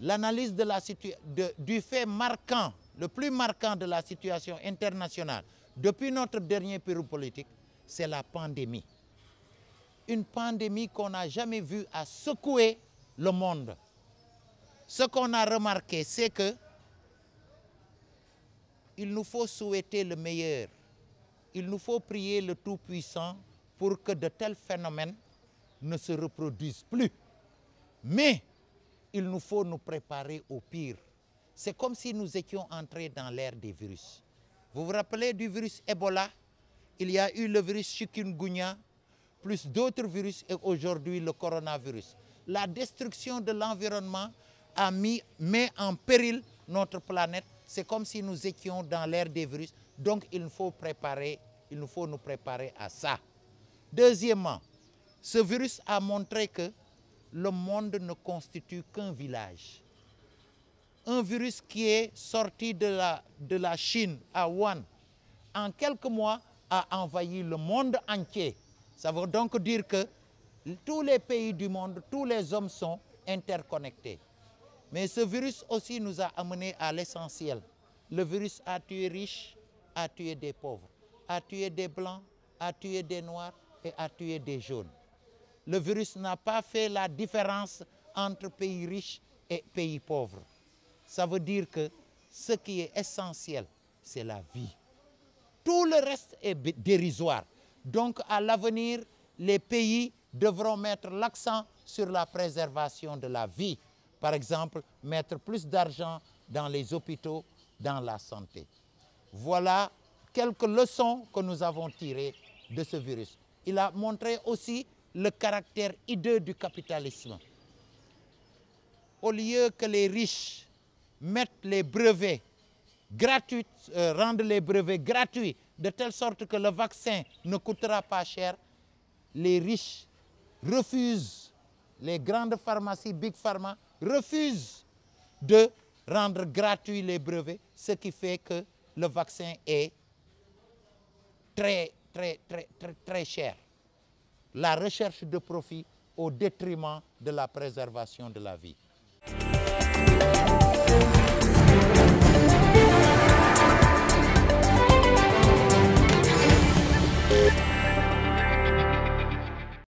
l'analyse du fait marquant, le plus marquant de la situation internationale depuis notre dernier pérou politique, c'est la pandémie. Une pandémie qu'on n'a jamais vue à secouer le monde. Ce qu'on a remarqué, c'est que il nous faut souhaiter le meilleur. Il nous faut prier le Tout-Puissant pour que de tels phénomènes ne se reproduisent plus. Mais il nous faut nous préparer au pire. C'est comme si nous étions entrés dans l'ère des virus. Vous vous rappelez du virus Ebola Il y a eu le virus chikungunya, plus d'autres virus et aujourd'hui le coronavirus. La destruction de l'environnement a mis, met en péril notre planète. C'est comme si nous étions dans l'ère des virus. Donc il faut, préparer, il faut nous préparer à ça. Deuxièmement, ce virus a montré que le monde ne constitue qu'un village. Un virus qui est sorti de la, de la Chine à Wuhan, en quelques mois, a envahi le monde entier. Ça veut donc dire que tous les pays du monde, tous les hommes sont interconnectés. Mais ce virus aussi nous a amenés à l'essentiel. Le virus a tué riches, a tué des pauvres, a tué des blancs, a tué des noirs et a tué des jaunes le virus n'a pas fait la différence entre pays riches et pays pauvres. Ça veut dire que ce qui est essentiel, c'est la vie. Tout le reste est dérisoire. Donc à l'avenir, les pays devront mettre l'accent sur la préservation de la vie. Par exemple, mettre plus d'argent dans les hôpitaux, dans la santé. Voilà quelques leçons que nous avons tirées de ce virus. Il a montré aussi le caractère hideux du capitalisme. Au lieu que les riches mettent les brevets gratuits, euh, rendent les brevets gratuits, de telle sorte que le vaccin ne coûtera pas cher, les riches refusent, les grandes pharmacies, Big Pharma, refusent de rendre gratuits les brevets, ce qui fait que le vaccin est très, très, très, très cher la recherche de profit au détriment de la préservation de la vie.